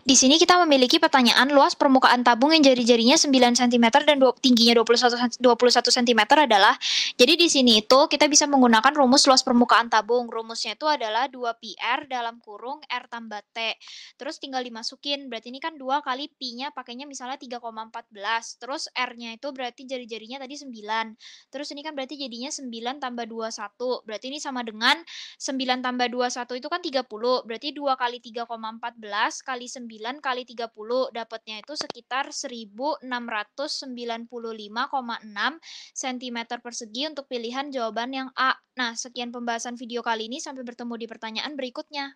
Di sini kita memiliki pertanyaan luas permukaan tabung yang jari-jarinya 9 cm dan tingginya 21, satu cm adalah jadi di sini itu kita bisa menggunakan rumus luas permukaan tabung. Rumusnya itu adalah 2PR dalam kurung R tambah T. Terus tinggal dimasukin. Berarti ini kan 2 kali Pi-nya pakainya misalnya 3,14. Terus R-nya itu berarti jari-jarinya tadi 9. Terus ini kan berarti jadinya 9 tambah 21. Berarti ini sama dengan 9 tambah 21 itu kan 30. Berarti 2 kali 3,14 kali 9 9 kali 30 dapatnya itu sekitar 1695,6 cm persegi untuk pilihan jawaban yang A. Nah, sekian pembahasan video kali ini sampai bertemu di pertanyaan berikutnya.